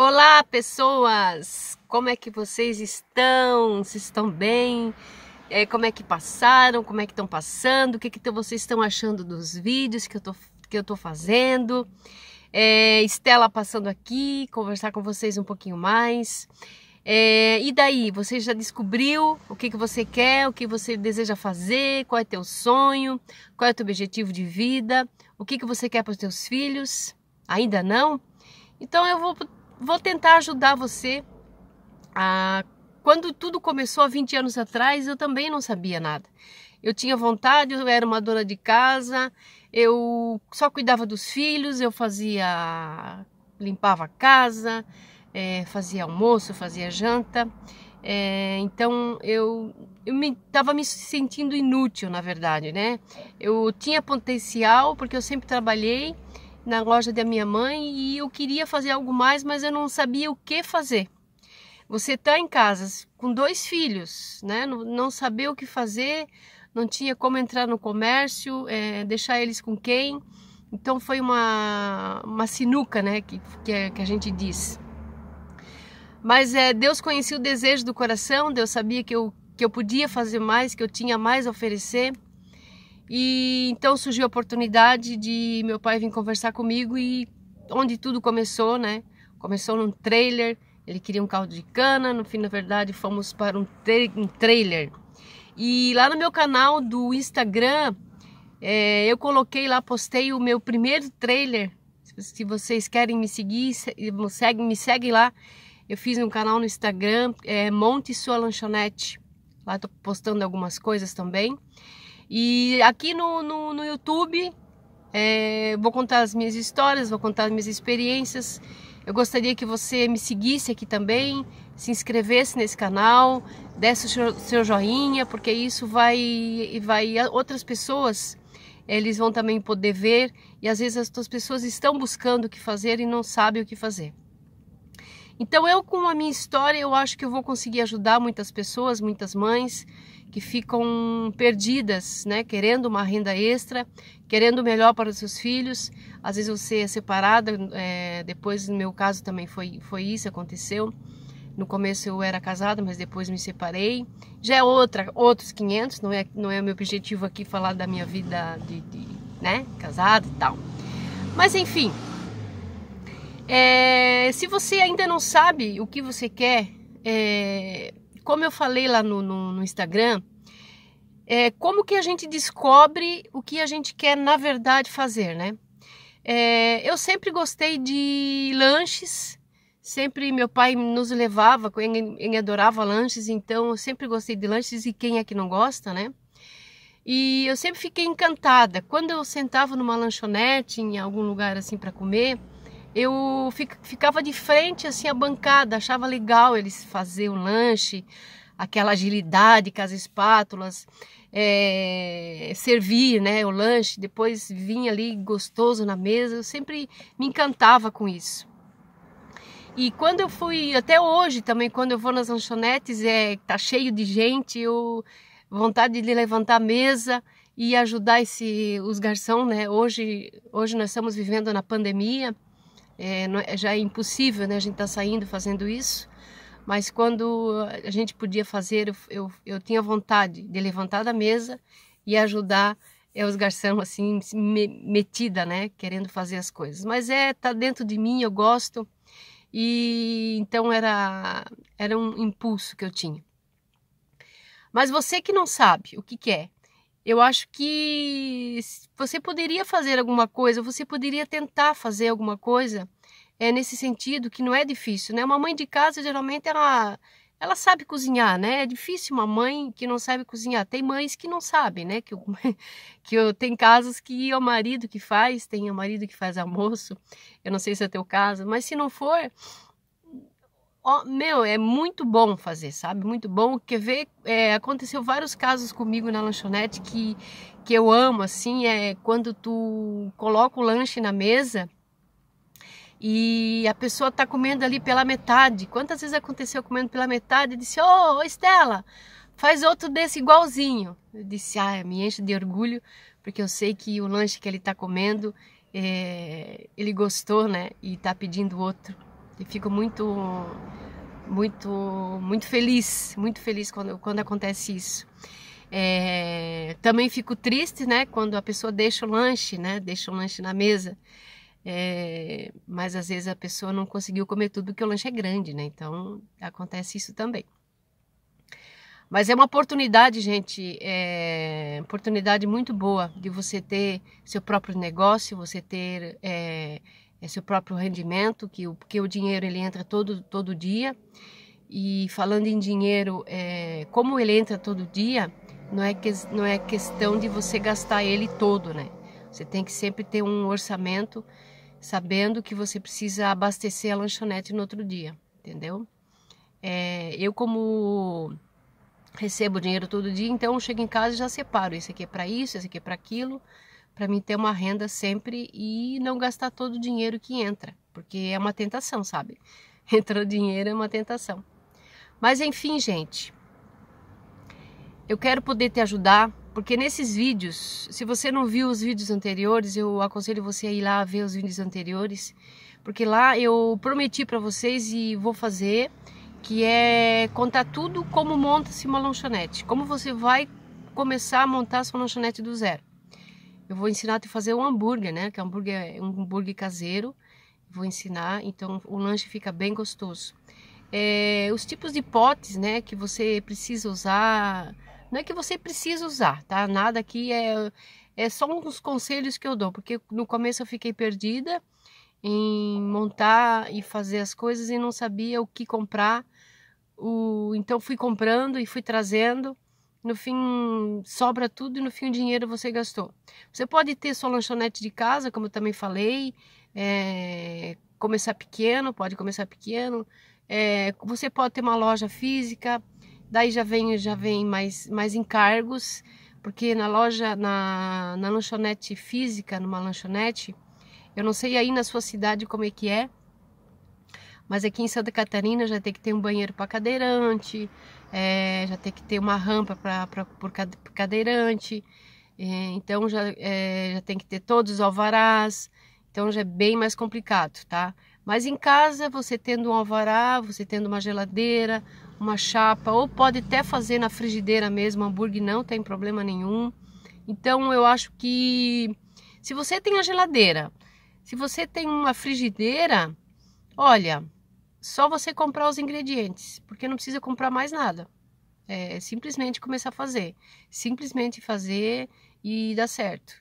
Olá, pessoas! Como é que vocês estão? Vocês estão bem? É, como é que passaram? Como é que estão passando? O que, que vocês estão achando dos vídeos que eu tô, que eu tô fazendo? É, Estela passando aqui, conversar com vocês um pouquinho mais. É, e daí, você já descobriu o que, que você quer, o que você deseja fazer, qual é teu sonho, qual é teu objetivo de vida, o que, que você quer para os teus filhos? Ainda não? Então eu vou vou tentar ajudar você a quando tudo começou há 20 anos atrás, eu também não sabia nada. Eu tinha vontade, eu era uma dona de casa, eu só cuidava dos filhos, eu fazia, limpava a casa, é, fazia almoço, fazia janta. É, então eu estava me, me, sentindo inútil, na verdade, né? Eu tinha potencial porque eu sempre trabalhei na loja da minha mãe e eu queria fazer algo mais, mas eu não sabia o que fazer. Você está em casa com dois filhos, né? Não, não saber o que fazer, não tinha como entrar no comércio, é, deixar eles com quem. Então foi uma, uma sinuca, né? Que, que, é, que a gente diz. Mas é, Deus conhecia o desejo do coração, Deus sabia que eu, que eu podia fazer mais, que eu tinha mais a oferecer. E então surgiu a oportunidade de meu pai vir conversar comigo e onde tudo começou, né? Começou num trailer, ele queria um carro de cana, no fim, na verdade, fomos para um, tra um trailer. E lá no meu canal do Instagram, é, eu coloquei lá, postei o meu primeiro trailer. Se vocês querem me seguir, me segue lá. Eu fiz um canal no Instagram, é, Monte Sua Lanchonete. Lá estou postando algumas coisas também. E aqui no, no, no YouTube, é, vou contar as minhas histórias, vou contar as minhas experiências. Eu gostaria que você me seguisse aqui também, se inscrevesse nesse canal, desse o seu joinha, porque isso vai vai outras pessoas eles vão também poder ver e às vezes as pessoas estão buscando o que fazer e não sabem o que fazer. Então eu com a minha história, eu acho que eu vou conseguir ajudar muitas pessoas, muitas mães que ficam perdidas, né, querendo uma renda extra, querendo melhor para os seus filhos. Às vezes você é separada, é, depois no meu caso também foi foi isso aconteceu. No começo eu era casada, mas depois me separei. Já é outra, outros 500, não é, não é o meu objetivo aqui falar da minha vida de, de né, casada e tal. Mas enfim, é, é, se você ainda não sabe o que você quer, é, como eu falei lá no, no, no Instagram, é, como que a gente descobre o que a gente quer na verdade fazer, né? É, eu sempre gostei de lanches, sempre meu pai nos levava, ele, ele adorava lanches, então eu sempre gostei de lanches e quem é que não gosta, né? E eu sempre fiquei encantada. Quando eu sentava numa lanchonete, em algum lugar assim para comer, eu ficava de frente assim à bancada, achava legal eles fazer o lanche, aquela agilidade com as espátulas, é, servir né, o lanche, depois vinha ali gostoso na mesa, eu sempre me encantava com isso. E quando eu fui, até hoje também, quando eu vou nas lanchonetes, é, tá cheio de gente, eu vontade de levantar a mesa e ajudar esse, os garçons, né? Hoje, hoje nós estamos vivendo na pandemia, é, não, é, já é impossível, né? A gente está saindo fazendo isso. Mas quando a gente podia fazer, eu, eu, eu tinha vontade de levantar da mesa e ajudar é os garçom assim metida, né, querendo fazer as coisas. Mas é tá dentro de mim, eu gosto. E então era era um impulso que eu tinha. Mas você que não sabe o que, que é, eu acho que você poderia fazer alguma coisa, você poderia tentar fazer alguma coisa é, nesse sentido, que não é difícil, né? Uma mãe de casa, geralmente, ela, ela sabe cozinhar, né? É difícil uma mãe que não sabe cozinhar. Tem mães que não sabem, né? Que, eu, que eu, tem casos que é o marido que faz, tem o marido que faz almoço. Eu não sei se é teu caso, mas se não for meu, é muito bom fazer, sabe? Muito bom. Quer ver? É, aconteceu vários casos comigo na lanchonete que, que eu amo, assim, é quando tu coloca o lanche na mesa e a pessoa tá comendo ali pela metade. Quantas vezes aconteceu comendo pela metade e disse, ô, oh, Estela, faz outro desse igualzinho. Eu disse, ah, me enche de orgulho, porque eu sei que o lanche que ele tá comendo, é, ele gostou, né? E tá pedindo outro e fico muito muito muito feliz muito feliz quando quando acontece isso é, também fico triste né quando a pessoa deixa o lanche né deixa o lanche na mesa é, mas às vezes a pessoa não conseguiu comer tudo porque o lanche é grande né então acontece isso também mas é uma oportunidade, gente, é, oportunidade muito boa de você ter seu próprio negócio, você ter é, é seu próprio rendimento, que o, porque o dinheiro ele entra todo, todo dia. E falando em dinheiro, é, como ele entra todo dia, não é, que, não é questão de você gastar ele todo, né? Você tem que sempre ter um orçamento, sabendo que você precisa abastecer a lanchonete no outro dia, entendeu? É, eu, como recebo dinheiro todo dia, então eu chego em casa e já separo: esse aqui é para isso, esse aqui é para aquilo para mim ter uma renda sempre e não gastar todo o dinheiro que entra, porque é uma tentação, sabe? Entrou dinheiro é uma tentação. Mas enfim, gente, eu quero poder te ajudar, porque nesses vídeos, se você não viu os vídeos anteriores, eu aconselho você a ir lá ver os vídeos anteriores, porque lá eu prometi para vocês e vou fazer, que é contar tudo como monta-se uma lanchonete, como você vai começar a montar sua lanchonete do zero eu vou ensinar a te fazer um hambúrguer, né? Que é um hambúrguer, um hambúrguer caseiro. Vou ensinar, então o lanche fica bem gostoso. É, os tipos de potes, né? Que você precisa usar. Não é que você precisa usar, tá? Nada aqui é, é só uns conselhos que eu dou, porque no começo eu fiquei perdida em montar e fazer as coisas e não sabia o que comprar. O, então fui comprando e fui trazendo no fim sobra tudo e no fim o dinheiro você gastou. Você pode ter sua lanchonete de casa, como eu também falei, é, começar pequeno, pode começar pequeno. É, você pode ter uma loja física, daí já vem já vem mais mais encargos, porque na loja na, na lanchonete física, numa lanchonete, eu não sei aí na sua cidade como é que é, mas aqui em Santa Catarina já tem que ter um banheiro para cadeirante, é, já tem que ter uma rampa para cadeirante, é, então já, é, já tem que ter todos os alvarás, então já é bem mais complicado, tá? Mas em casa, você tendo um alvará, você tendo uma geladeira, uma chapa, ou pode até fazer na frigideira mesmo, hambúrguer não tem problema nenhum. Então eu acho que se você tem a geladeira, se você tem uma frigideira, olha, só você comprar os ingredientes, porque não precisa comprar mais nada. É, é simplesmente começar a fazer, simplesmente fazer e dá certo.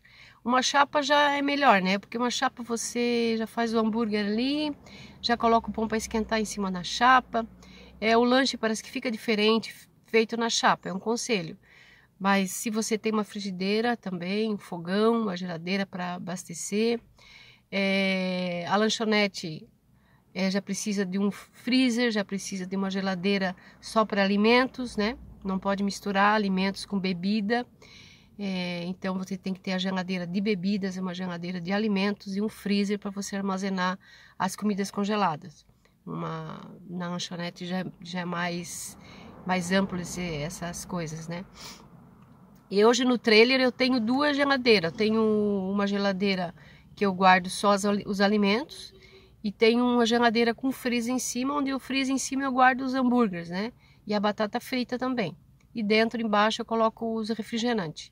Uma chapa já é melhor, né? Porque uma chapa você já faz o hambúrguer ali, já coloca o pão para esquentar em cima da chapa. É o lanche parece que fica diferente feito na chapa, é um conselho. Mas se você tem uma frigideira também, um fogão, uma geladeira para abastecer, é, a lanchonete é, já precisa de um freezer, já precisa de uma geladeira só para alimentos, né? Não pode misturar alimentos com bebida. É, então você tem que ter a geladeira de bebidas, uma geladeira de alimentos e um freezer para você armazenar as comidas congeladas. Uma, na lanchonete já, já é mais, mais amplo esse, essas coisas, né? E hoje no trailer eu tenho duas geladeiras. Eu tenho uma geladeira que eu guardo só os alimentos e tem uma geladeira com freezer em cima, onde o freezer em cima eu guardo os hambúrgueres, né? E a batata frita também. E dentro, embaixo, eu coloco os refrigerantes.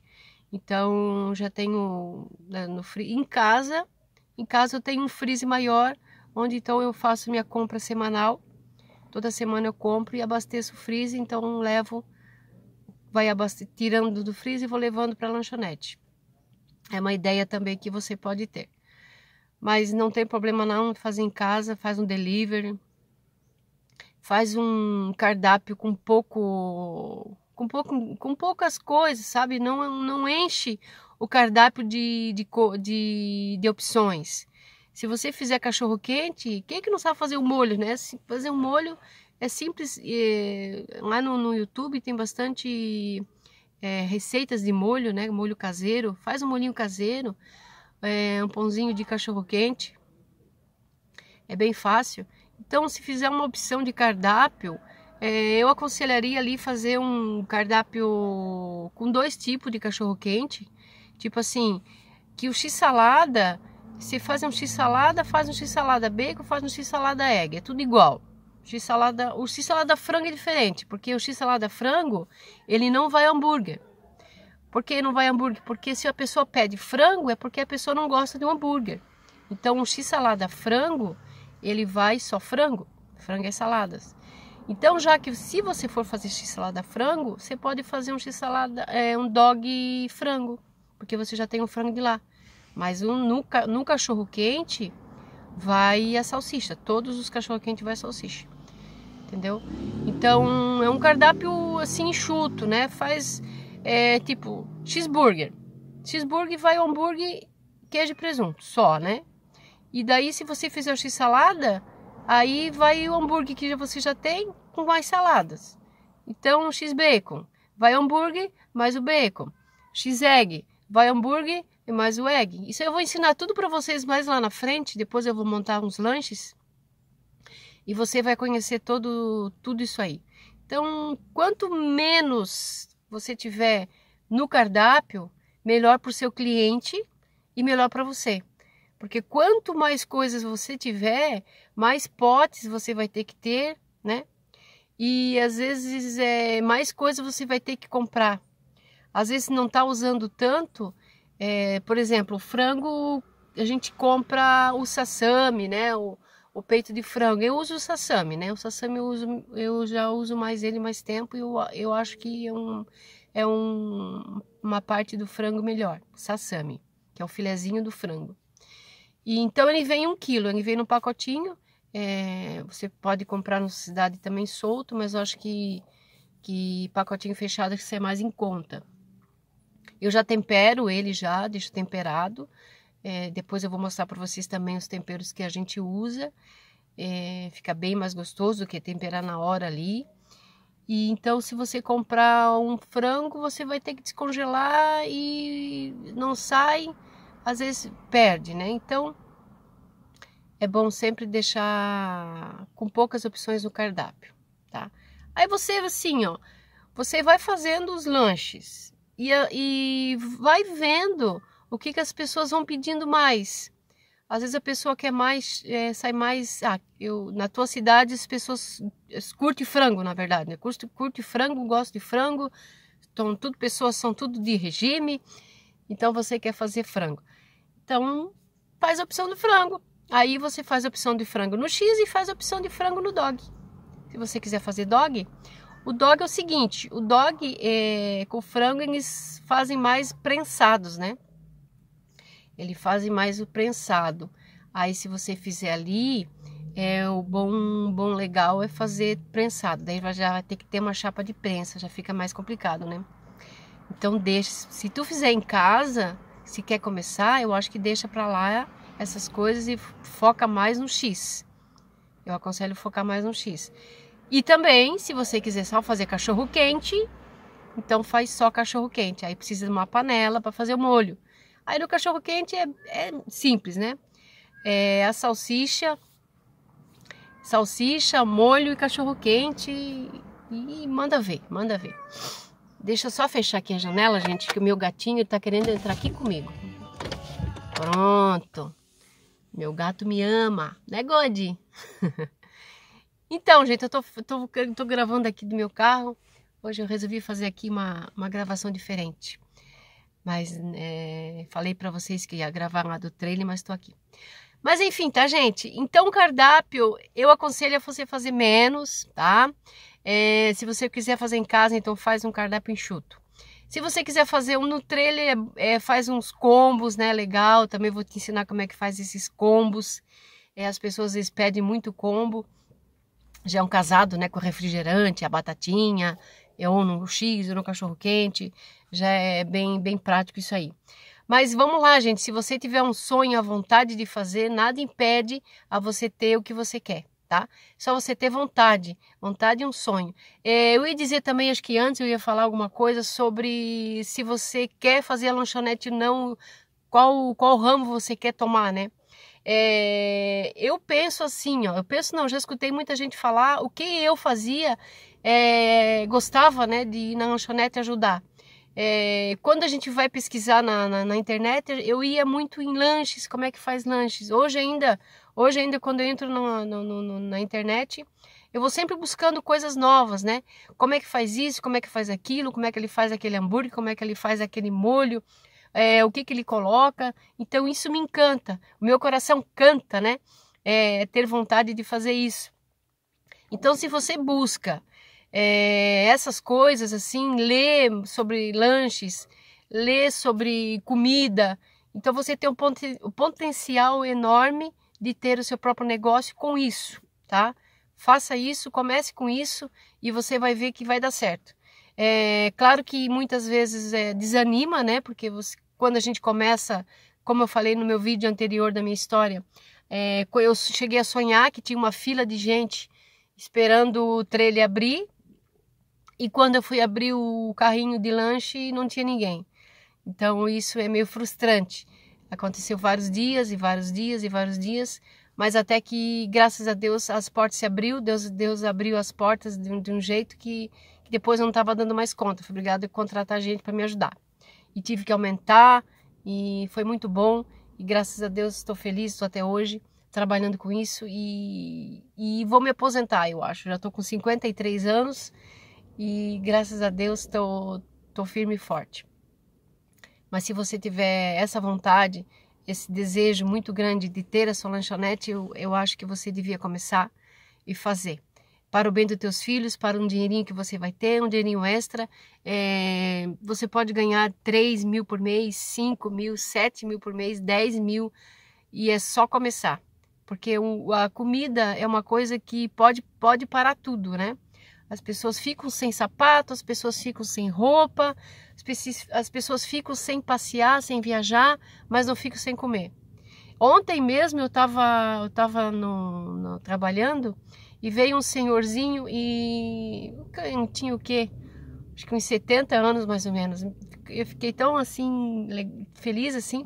Então, já tenho né, no free... em casa, em casa eu tenho um freezer maior, onde então eu faço minha compra semanal. Toda semana eu compro e abasteço o freezer, então levo vai abaste... tirando do freezer e vou levando para a lanchonete. É uma ideia também que você pode ter. Mas não tem problema não fazer em casa, faz um delivery. Faz um cardápio com pouco com pouco com poucas coisas, sabe? Não não enche o cardápio de de, de, de opções. Se você fizer cachorro quente, quem é que não sabe fazer o molho, né? Fazer um molho é simples. É, lá no, no YouTube tem bastante é, receitas de molho, né? Molho caseiro. Faz um molhinho caseiro é, um pãozinho de cachorro quente. É bem fácil. Então, se fizer uma opção de cardápio, é, eu aconselharia ali fazer um cardápio com dois tipos de cachorro quente. Tipo assim, que o x-salada, se faz um x-salada, faz um x-salada bacon, faz um x-salada egg, é tudo igual. X-salada, o x-salada frango é diferente, porque o x-salada frango, ele não vai hambúrguer. Porque não vai hambúrguer? Porque se a pessoa pede frango, é porque a pessoa não gosta de um hambúrguer. Então, um x-salada frango, ele vai só frango. Frango é saladas. Então, já que se você for fazer x-salada frango, você pode fazer um x-salada, é, um dog frango, porque você já tem o frango de lá. Mas um, no, no cachorro quente vai a salsicha. Todos os cachorro quente vai salsicha. Entendeu? Então, é um cardápio assim enxuto, né? Faz é tipo cheeseburger. Cheeseburger vai hambúrguer, queijo e presunto, só, né? E daí, se você fizer o x-salada, aí vai o hambúrguer que você já tem com mais saladas. Então, x-bacon, vai hambúrguer mais o bacon. X-egg, vai hambúrguer e mais o egg. Isso eu vou ensinar tudo para vocês mais lá na frente, depois eu vou montar uns lanches. E você vai conhecer todo, tudo isso aí. Então, quanto menos você tiver no cardápio, melhor para o seu cliente e melhor para você. Porque quanto mais coisas você tiver, mais potes você vai ter que ter, né? E às vezes é, mais coisas você vai ter que comprar. Às vezes não está usando tanto. É, por exemplo, o frango a gente compra o sassame, né? O, o peito de frango. Eu uso o sassami, né? O sassami eu, uso, eu já uso mais ele mais tempo e eu, eu acho que é, um, é um, uma parte do frango melhor, sassami, que é o filezinho do frango. E então ele vem um quilo, ele vem no pacotinho. É, você pode comprar na cidade também solto, mas eu acho que, que pacotinho fechado que você é mais em conta. Eu já tempero ele já, deixo temperado. É, depois eu vou mostrar para vocês também os temperos que a gente usa. É, fica bem mais gostoso do que temperar na hora ali. E então, se você comprar um frango, você vai ter que descongelar e não sai, às vezes perde, né? Então, é bom sempre deixar com poucas opções no cardápio, tá? Aí você, assim, ó, você vai fazendo os lanches e, e vai vendo o que, que as pessoas vão pedindo mais? Às vezes a pessoa quer mais, é, sai mais. Ah, eu, na tua cidade as pessoas curte frango, na verdade, né? Curte, curte frango, gosta de frango. Então, tudo pessoas são tudo de regime. Então você quer fazer frango. Então, faz a opção do frango. Aí você faz a opção de frango no X e faz a opção de frango no dog. Se você quiser fazer dog, o dog é o seguinte: o dog é, com frango eles fazem mais prensados, né? Ele faz mais o prensado. Aí se você fizer ali, é, o bom, bom legal é fazer prensado. Daí já vai ter que ter uma chapa de prensa, já fica mais complicado, né? Então deixa, se tu fizer em casa, se quer começar, eu acho que deixa para lá essas coisas e foca mais no X. Eu aconselho focar mais no X. E também, se você quiser só fazer cachorro quente, então faz só cachorro quente. Aí precisa de uma panela para fazer o molho. Aí no cachorro quente é, é simples, né? É a salsicha, salsicha, molho e cachorro quente e, e manda ver, manda ver. Deixa eu só fechar aqui a janela, gente, que o meu gatinho tá querendo entrar aqui comigo. Pronto. Meu gato me ama, né, Godi? então, gente, eu tô, tô, tô gravando aqui do meu carro. Hoje eu resolvi fazer aqui uma, uma gravação diferente. Mas é, falei para vocês que ia gravar lá do trailer, mas estou aqui. Mas enfim, tá, gente? Então, o cardápio, eu aconselho a você fazer menos, tá? É, se você quiser fazer em casa, então faz um cardápio enxuto. Se você quiser fazer um no trailer, é, é faz uns combos, né? Legal. Também vou te ensinar como é que faz esses combos. É, as pessoas vezes, pedem muito combo. Já é um casado, né? Com refrigerante, a batatinha ou no X, ou no cachorro quente. Já é bem, bem prático isso aí. Mas vamos lá, gente. Se você tiver um sonho, a vontade de fazer, nada impede a você ter o que você quer, tá? Só você ter vontade, vontade e é um sonho. É, eu ia dizer também, acho que antes eu ia falar alguma coisa sobre se você quer fazer a lanchonete não, qual, qual ramo você quer tomar, né? É, eu penso assim, ó, eu penso não, já escutei muita gente falar o que eu fazia é, gostava né, de ir na lanchonete ajudar. É, quando a gente vai pesquisar na, na, na, internet, eu ia muito em lanches, como é que faz lanches. Hoje ainda, hoje ainda quando eu entro no, no, no, na internet, eu vou sempre buscando coisas novas, né? Como é que faz isso, como é que faz aquilo, como é que ele faz aquele hambúrguer, como é que ele faz aquele molho, é, o que, que ele coloca. Então isso me encanta, o meu coração canta, né? É, ter vontade de fazer isso. Então se você busca é, essas coisas assim, ler sobre lanches, ler sobre comida. Então você tem um, ponto, um potencial enorme de ter o seu próprio negócio com isso, tá? Faça isso, comece com isso e você vai ver que vai dar certo. É claro que muitas vezes é, desanima, né? Porque você, quando a gente começa, como eu falei no meu vídeo anterior da minha história, é, eu cheguei a sonhar que tinha uma fila de gente esperando o trailer abrir e quando eu fui abrir o carrinho de lanche, não tinha ninguém. Então isso é meio frustrante. Aconteceu vários dias e vários dias e vários dias, mas até que graças a Deus as portas se abriu, Deus Deus abriu as portas de, de um jeito que, que depois eu não estava dando mais conta. Fui obrigada a contratar gente para me ajudar e tive que aumentar e foi muito bom e graças a Deus estou feliz, estou até hoje trabalhando com isso e, e vou me aposentar, eu acho. Já estou com 53 anos e graças a Deus tô, tô firme e forte. Mas se você tiver essa vontade, esse desejo muito grande de ter a sua lanchonete, eu, eu acho que você devia começar e fazer. Para o bem dos teus filhos, para um dinheirinho que você vai ter, um dinheirinho extra, é, você pode ganhar 3 mil por mês, 5 mil, 7 mil por mês, 10 mil, e é só começar. Porque o, a comida é uma coisa que pode, pode parar tudo, né? As pessoas ficam sem sapato, as pessoas ficam sem roupa, as pessoas ficam sem passear, sem viajar, mas não ficam sem comer. Ontem mesmo eu estava eu tava no, no, trabalhando e veio um senhorzinho e tinha o quê? Acho que uns 70 anos mais ou menos. Eu fiquei tão assim, feliz assim,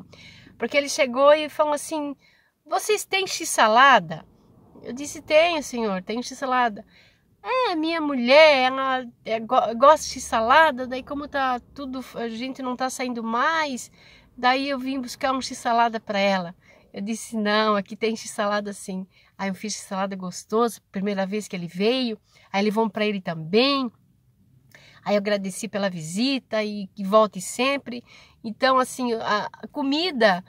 porque ele chegou e falou assim: Vocês têm x-salada? Eu disse: Tenho, senhor, tenho x-salada. É, minha mulher, ela é, gosta de salada, daí como tá tudo, a gente não tá saindo mais, daí eu vim buscar um x-salada para ela. Eu disse, não, aqui tem x-salada sim. Aí eu fiz x-salada gostoso, primeira vez que ele veio, aí vão para ele também. Aí eu agradeci pela visita e que volte sempre. Então, assim, a comida,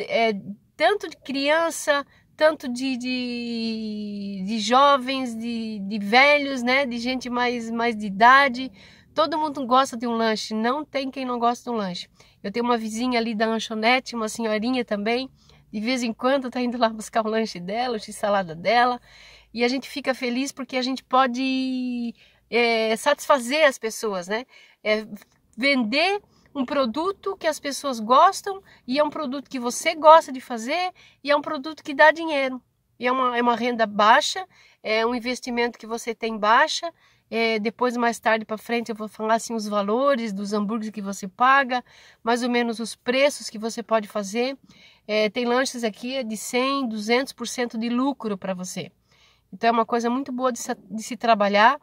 é, é, tanto de criança tanto de, de, de jovens, de, de velhos, né? De gente mais, mais de idade. Todo mundo gosta de um lanche, não tem quem não gosta de um lanche. Eu tenho uma vizinha ali da lanchonete, uma senhorinha também, de vez em quando tá indo lá buscar o lanche dela, o x-salada dela, e a gente fica feliz porque a gente pode é, satisfazer as pessoas, né? É, vender um produto que as pessoas gostam e é um produto que você gosta de fazer e é um produto que dá dinheiro. E é uma, é uma renda baixa, é um investimento que você tem baixa. É, depois, mais tarde para frente, eu vou falar assim os valores dos hambúrgueres que você paga, mais ou menos os preços que você pode fazer. É, tem lanches aqui de 100, 200% de lucro para você. Então, é uma coisa muito boa de, de se trabalhar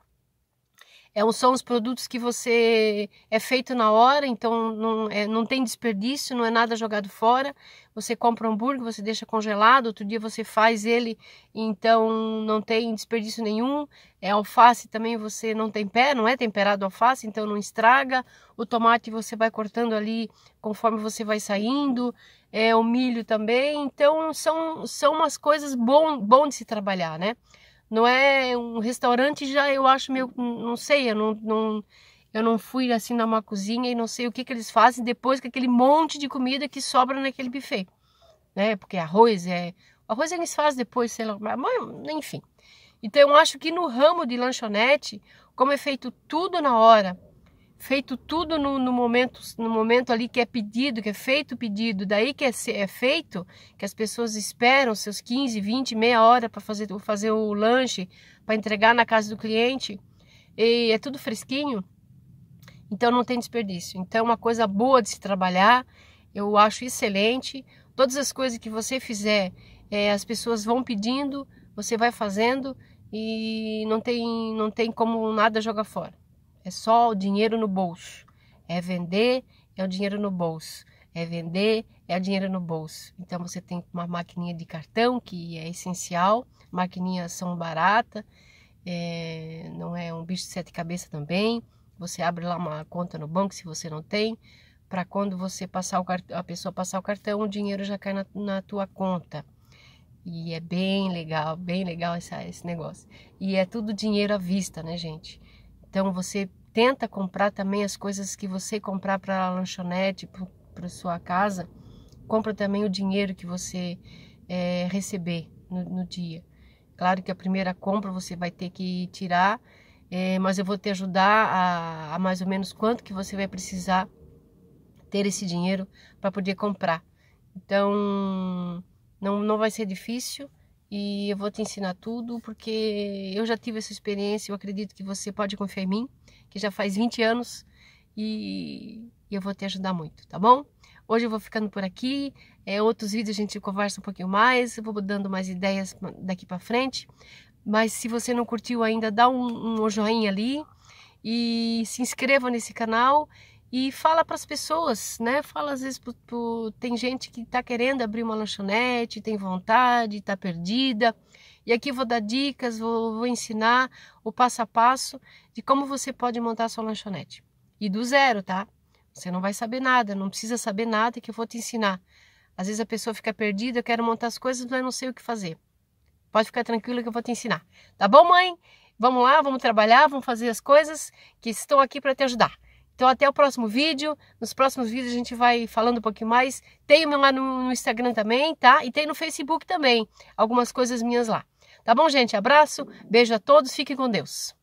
é, são os produtos que você é feito na hora, então não, é, não tem desperdício, não é nada jogado fora. Você compra um hambúrguer, você deixa congelado, outro dia você faz ele, então não tem desperdício nenhum. É alface também você não tem pé, não é temperado alface, então não estraga. O tomate você vai cortando ali conforme você vai saindo. É, o milho também, então são, são umas coisas bom, bom de se trabalhar, né? Não é um restaurante já eu acho meio não sei, eu não, não eu não fui assim numa cozinha e não sei o que que eles fazem depois que aquele monte de comida que sobra naquele buffet, né? Porque arroz é arroz eles fazem depois, sei lá, mas, enfim. Então eu acho que no ramo de lanchonete, como é feito tudo na hora, feito tudo no, no, momento no momento ali que é pedido, que é feito o pedido, daí que é, é feito, que as pessoas esperam seus 15, 20, meia hora para fazer, fazer o lanche, para entregar na casa do cliente, e é tudo fresquinho, então não tem desperdício. Então é uma coisa boa de se trabalhar, eu acho excelente. Todas as coisas que você fizer, é, as pessoas vão pedindo, você vai fazendo e não tem, não tem como nada jogar fora. É só o dinheiro no bolso. É vender, é o dinheiro no bolso. É vender, é o dinheiro no bolso. Então você tem uma maquininha de cartão que é essencial. Maquininhas são baratas, é, não é um bicho de sete cabeças também. Você abre lá uma conta no banco se você não tem, para quando você passar o a pessoa passar o cartão, o dinheiro já cai na, na tua conta. E é bem legal, bem legal essa, esse negócio. E é tudo dinheiro à vista, né, gente? Então você tenta comprar também as coisas que você comprar para a lanchonete, para sua casa, compra também o dinheiro que você é, receber no, no, dia. Claro que a primeira compra você vai ter que tirar, é, mas eu vou te ajudar a, a mais ou menos quanto que você vai precisar ter esse dinheiro para poder comprar. Então, não, não vai ser difícil, e eu vou te ensinar tudo, porque eu já tive essa experiência, eu acredito que você pode confiar em mim, que já faz 20 anos e eu vou te ajudar muito, tá bom? Hoje eu vou ficando por aqui, é, outros vídeos a gente conversa um pouquinho mais, eu vou dando mais ideias daqui para frente, mas se você não curtiu ainda, dá um, um joinha ali e se inscreva nesse canal e fala para as pessoas, né? Fala às vezes pro, pro... tem gente que está querendo abrir uma lanchonete, tem vontade, está perdida. E aqui vou dar dicas, vou, vou, ensinar o passo a passo de como você pode montar sua lanchonete. E do zero, tá? Você não vai saber nada, não precisa saber nada que eu vou te ensinar. Às vezes a pessoa fica perdida, eu quero montar as coisas, mas não sei o que fazer. Pode ficar tranquila que eu vou te ensinar. Tá bom, mãe? Vamos lá, vamos trabalhar, vamos fazer as coisas que estão aqui para te ajudar. Então até o próximo vídeo. Nos próximos vídeos a gente vai falando um pouquinho mais. Tem lá no Instagram também, tá? E tem no Facebook também, algumas coisas minhas lá. Tá bom, gente? Abraço, beijo a todos, fiquem com Deus.